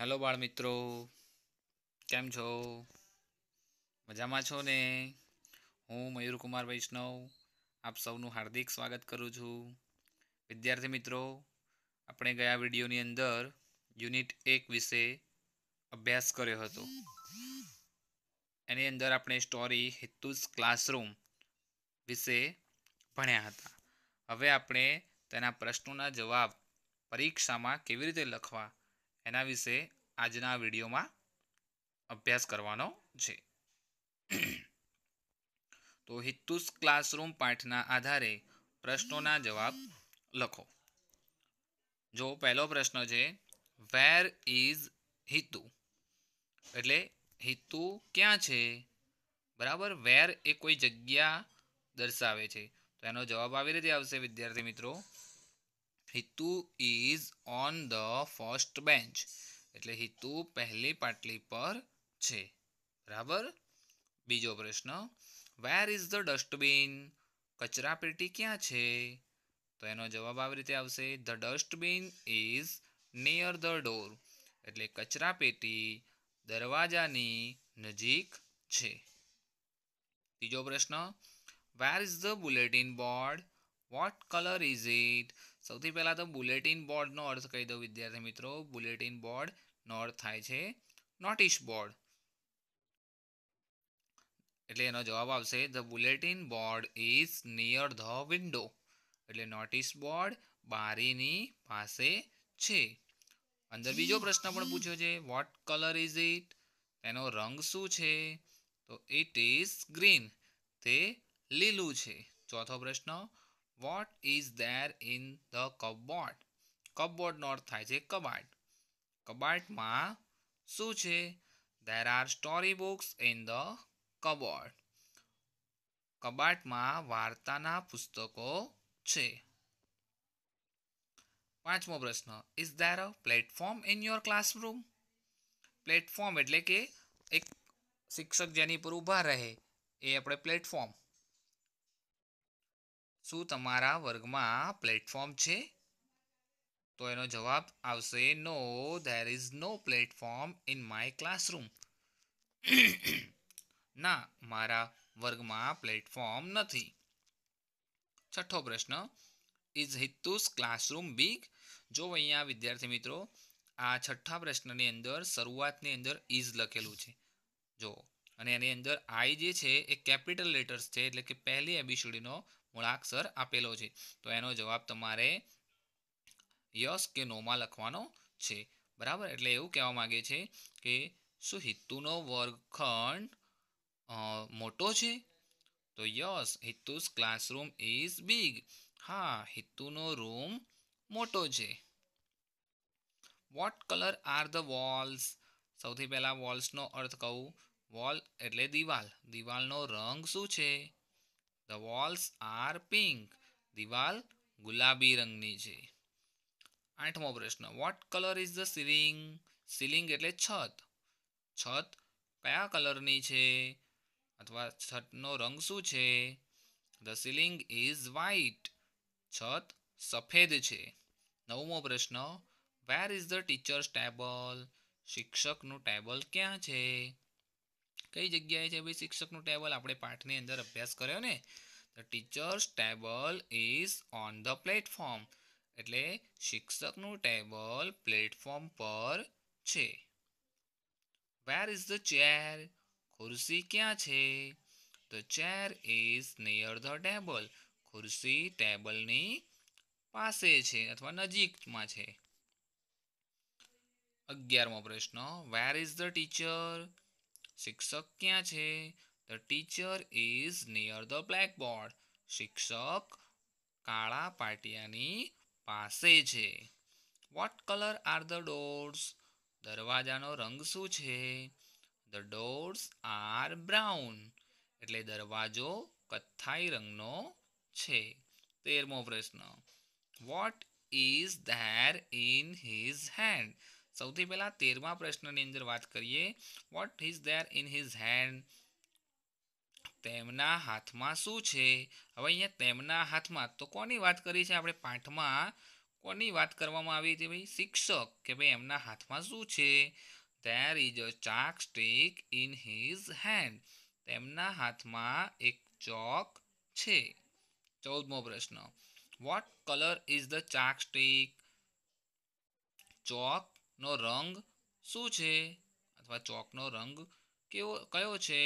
hello બાળ મિત્રો કેમ છો મજામાં છો ને હું મયુરકુમાર વૈષ્ણવ આપ સૌનું હાર્દિક સ્વાગત કરું છું વિદ્યાર્થી મિત્રો આપણે ગયા વિડીયોની અંદર યુનિટ એક વિશે અભ્યાસ કર્યો હતો એની અંદર આપણે સ્ટોરી હેતુસ ક્લાસરૂમ વિશે ભણ્યા હતા હવે આપણે તેના પ્રશ્નોના જવાબ પરીક્ષામાં કેવી રીતે લખવા એના વિશે આજના વિડીયોમાં અભ્યાસ કરવાનો છે તો હિતુસ ક્લાસરૂમ પાઠના આધારે પ્રશ્નોના જવાબ લખો જો પહેલો પ્રશ્ન છે વેર ઇઝ હિતુ એટલે હિતુ ક્યાં છે બરાબર વેર એ કોઈ જગ્યા દર્શાવે છે તો એનો જવાબ આવી રીતે આવશે વિદ્યાર્થી મિત્રો Hitu is on the first bench એટલે હિતુ પહેલી પાટલી પર છે બરાબર બીજો પ્રશ્ન વેર ઇઝ ધ ડસ્ટબિન કચરાપેટી ક્યાં છે તો એનો જવાબ આવી રીતે આવશે the dustbin is near the door એટલે કચરાપેટી દરવાજાની નજીક છે ત્રીજો પ્રશ્ન where is the bulletin board what colour is it સૌથી પહેલાં તો બુલેટિન બોર્ડનો અર્થ કહી દઉં વિદ્યાર્થી મિત્રો બુલેટિન બોર્ડનો અર્થ થાય છે નોટિસ બોર્ડ એટલે એનો જવાબ આવશે the bulletin board is near the window એટલે નોટિસ બોર્ડ બારીની પાસે છે અંદર બીજો પ્રશ્ન પણ પૂછ્યો છે વોટ કલર ઇઝ ઇટ એનો રંગ શું છે તો ઇટ ઇઝ ગ્રીન તે લીલું છે ચોથો પ્રશ્ન what is there in the cupboard કબોર્ડનો અર્થ થાય છે કબાટ કબાટમાં શું છે there are story books in the cupboard કબાટમાં વાર્તાના પુસ્તકો છે પાંચમો પ્રશ્ન is there a platform in your classroom platform એટલે કે એક શિક્ષક જેની પર ઊભા રહે એ આપણે પ્લેટફોર્મ શું તમારા વર્ગમાં પ્લેટફોર્મ છે તો એનો જવાબ આવશે no there is no platform in my classroom ના મારા વર્ગમાં પ્લેટફોર્મ નથી છઠ્ઠો પ્રશ્ન ઇઝ હિતુસ ક્લાસરૂમ બિગ જો અહીંયા વિદ્યાર્થી મિત્રો આ છઠ્ઠા પ્રશ્નની અંદર શરૂઆતની અંદર ઇઝ લખેલું છે જો અને એની અંદર આઈ જે છે એ કેપિટલ લેટર્સ છે એટલે કે પહેલી એબીસીડીનો મૂળાક્ષર આપેલો છે તો એનો જવાબ તમારે યસ કે નોમાં લખવાનો છે બરાબર એટલે એવું કહેવા માગે છે કે શું હિતુનો વર્ગખંડ મોટો છે તો yes Hitu's classroom is big હા હિત્તુનો રૂમ મોટો છે what colour are the walls સૌથી પહેલાં વોલ્સનો અર્થ કહું વોલ એટલે દિવાલ દિવાલનો રંગ શું છે ધ વોલ્સ આર પિંક દિવાલ ગુલાબી રંગની છે આઠમો પ્રશ્ન what colour is the ceiling ceiling એટલે છત છત કયા કલરની છે અથવા છતનો રંગ શું છે ધ સીલિંગ ઇઝ વ્હાઇટ છત સફેદ છે નવમો પ્રશ્ન where is the teacher's table શિક્ષકનું ટેબલ ક્યાં છે કઈ જગ્યાએ છે ભાઈ શિક્ષકનું ટેબલ આપણે પાઠની અંદર અભ્યાસ કર્યો ને the teacher's table is on the platform એટલે શિક્ષકનું ટેબલ પ્લેટફોર્મ પર છે વેર ઇઝ ધ ચેર ખુરશી ક્યાં છે the chair is near the table ખુરશી ટેબલની પાસે છે અથવા નજીકમાં છે અગિયારમો પ્રશ્ન વેર ઇઝ ધ ટીચર શિક્ષક ક્યાં છે the teacher is near the blackboard શિક્ષક કાળા પાટિયાની પાસે છે what colour are the doors દરવાજાનો રંગ શું છે ધ ડોર્સ આર બ્રાઉન એટલે દરવાજો કથ્થાઈ રંગનો છે તેરમો પ્રશ્ન what is there in his hand સૌથી પહેલા તેરમા પ્રશ્નની અંદર વાત કરીએ what is there in his hand તેમના હાથમાં શું છે હવે અહીંયા તેમના હાથમાં તો કોની વાત કરી છે આપણે પાઠમાં કોની વાત કરવામાં આવી હતી ભાઈ શિક્ષક કે ભાઈ એમના હાથમાં શું છે there is a chalk stick in his hand તેમના હાથમાં એક ચોક છે ચૌદમો પ્રશ્ન what colour is the chalk stick ચોક નો રંગ શું છે અથવા ચોકનો રંગ કેવો કયો છે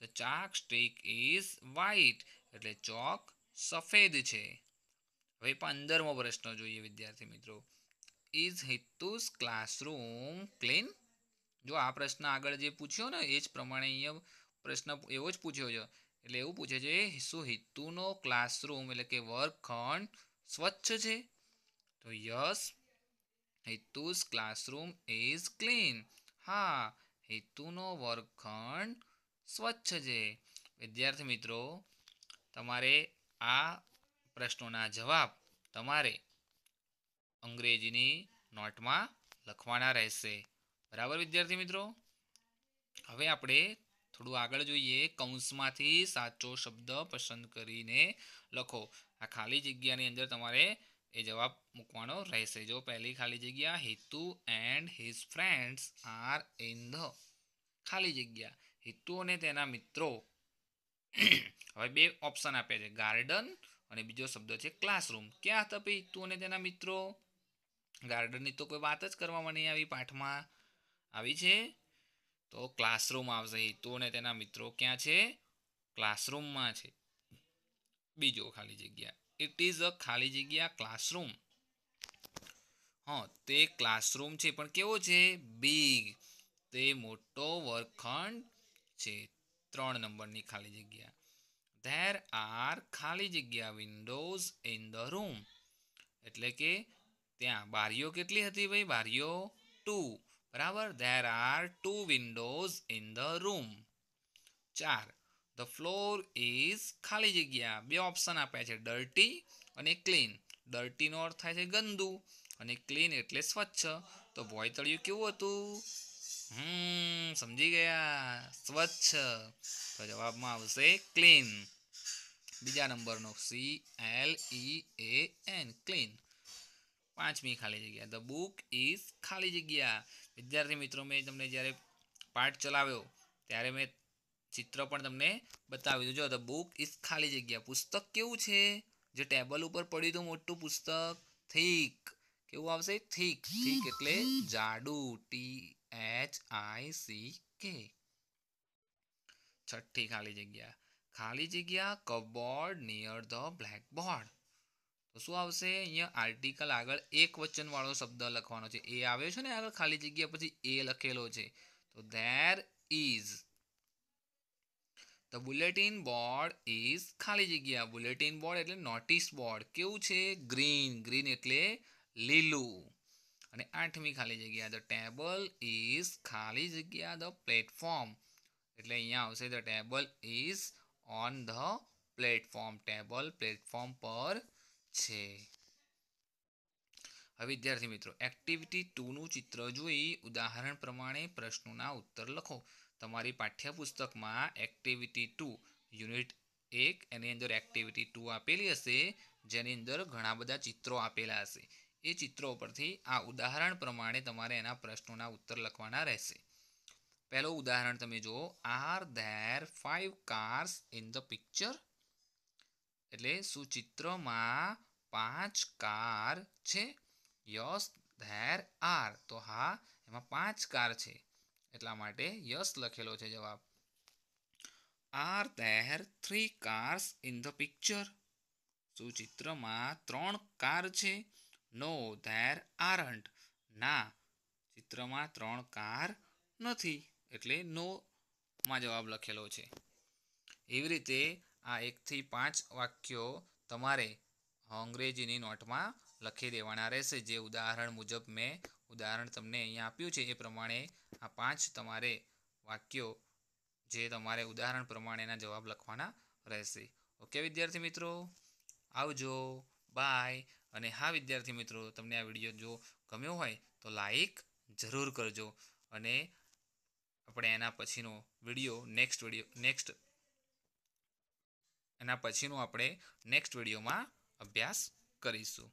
the chalk stick is white એટલે ચોક સફેદ છે હવે પંદરમો પ્રશ્ન જોઈએ વિદ્યાર્થી મિત્રો ઇઝ હિતુસ ક્લાસરૂમ ક્લીન જો આ પ્રશ્ન આગળ જે પૂછ્યો ને એ જ પ્રમાણે અહીંયા પ્રશ્ન એવો જ પૂછ્યો છે એટલે એવું પૂછે છે શું હિતુનો ક્લાસરૂમ એટલે કે વર્ગખંડ સ્વચ્છ છે તો yes Hetu's classroom is clean હા હેતુનો વર્ગખંડ સ્વચ્છ છે વિદ્યાર્થી મિત્રો તમારે આ પ્રશ્નોના જવાબ તમારે અંગ્રેજીની નોટમાં લખવાના રહેશે બરાબર વિદ્યાર્થી મિત્રો હવે આપણે થોડું આગળ જોઈએ કૌંસમાંથી સાચો શબ્દ પસંદ કરીને લખો આ ખાલી જગ્યાની અંદર તમારે એ જવાબ મૂકવાનો રહેશે જો પહેલી ખાલી જગ્યા Hitu and his friends are in the ખાલી જગ્યા હિતુ અને તેના મિત્રો હવે બે ઓપ્શન આપ્યા છે ગાર્ડન અને બીજો શબ્દ છે ક્લાસરૂમ ક્યાં હતા ભાઈ હિતુ અને તેના મિત્રો ગાર્ડનની તો કોઈ વાત જ કરવામાં નહીં આવી પાઠમાં આવી છે તો ક્લાસરૂમ આવશે હિતુ અને તેના મિત્રો ક્યાં છે ક્લાસરૂમમાં છે બીજો ખાલી જગ્યા ઇટ ઇઝ અ ખાલી જગ્યા ક્લાસરૂમ હા તે ક્લાસરૂમ છે પણ કેવો છે બિગ તે મોટો વર્ગખંડ છે ત્રણ નંબરની ખાલી જગ્યા ધેર આર ખાલી જગ્યા વિન્ડોઝ ઇન ધ રૂમ એટલે કે ત્યાં બારીઓ કેટલી હતી ભાઈ બારીઓ ટુ બરાબર there are two windows in the room ચાર ધ ફ્લોર ઇઝ ખાલી જગ્યા બે ઓપ્શન આપ્યા છે ડર્ટી અને ક્લીન ડર્ટીનો અર્થ થાય છે ગંદુ અને ક્લીન એટલે સ્વચ્છ તો ભોયતળિયું કેવું હતું હમ સમજી ગયા સ્વચ્છ તો જવાબમાં આવશે ક્લીન બીજા નંબરનો C L E A N clean પાંચમી ખાલી જગ્યા ધ બુક ઇઝ ખાલી જગ્યા વિદ્યાર્થી મિત્રો મેં તમને જ્યારે પાઠ ચલાવ્યો ત્યારે મેં ચિત્ર પણ તમને બતાવી દઉં જો ધ બુક ઇઝ ખાલી જગ્યા પુસ્તક કેવું છે જે ટેબલ ઉપર પડ્યું હતું મોટું પુસ્તક થીક કેવું આવશે થીક થીક એટલે જાડું ટી એચ આઈ સી કે છઠ્ઠી ખાલી જગ્યા ખાલી જગ્યા કબોર્ડ નિયર ધ બ્લેકબોર્ડ તો શું આવશે અહીંયા આર્ટિકલ આગળ એક વચનવાળો શબ્દ લખવાનો છે એ આવ્યો છે ને આગળ ખાલી જગ્યા પછી એ લખેલો છે તો there is the bulletin board is ખાલી જગ્યા બુલેટિન બોર્ડ એટલે નોટિસ બોર્ડ કેવું છે ગ્રીન ગ્રીન એટલે લીલું અને આઠમી ખાલી જગ્યા ધ ટેબલ ઇઝ ખાલી જગ્યા ધ પ્લેટફોર્મ એટલે અહીંયા આવશે the table is on the platform table platform પર છે હવે વિદ્યાર્થી મિત્રો એક્ટિવિટી ટુનું ચિત્ર જોઈ ઉદાહરણ પ્રમાણે પ્રશ્નોના ઉત્તર લખો તમારી પાઠ્યપુસ્તકમાં એક્ટિવિટી ટુ યુનિટ એક એની અંદર એક્ટિવિટી ટુ આપેલી હશે જેની અંદર ઘણા બધા ચિત્રો આપેલા હશે એ ચિત્રો પરથી આ ઉદાહરણ પ્રમાણે તમારે એના પ્રશ્નોના ઉત્તર લખવાના રહેશે પહેલું ઉદાહરણ તમે જુઓ are there five cars in the picture એટલે શું ચિત્રમાં પાંચ કાર છે યસ ધેર આર તો હા એમાં પાંચ કાર છે એટલા માટે યસ લખેલો છે જવાબ are there three cars in the picture શું ચિત્રમાં ત્રણ કાર છે નો ધેર આરન્ટ ના ચિત્રમાં ત્રણ કાર નથી એટલે નો માં જવાબ લખેલો છે એવી રીતે આ એકથી પાંચ વાક્યો તમારે અંગ્રેજીની નોટમાં લખી દેવાના રહેશે જે ઉદાહરણ મુજબ મેં ઉદાહરણ તમને અહીંયા આપ્યું છે એ પ્રમાણે આ પાંચ તમારે વાક્યો જે તમારે ઉદાહરણ પ્રમાણેના જવાબ લખવાના રહેશે ઓકે વિદ્યાર્થી મિત્રો આવજો બાય અને હા વિદ્યાર્થી મિત્રો તમને આ વિડીયો જો ગમ્યો હોય તો લાઈક જરૂર કરજો અને આપણે એના પછીનો વિડીયો નેક્સ્ટ વિડીયો નેક્સ્ટ એના પછીનો આપણે નેક્સ્ટ વિડીયોમાં અભ્યાસ કરીશું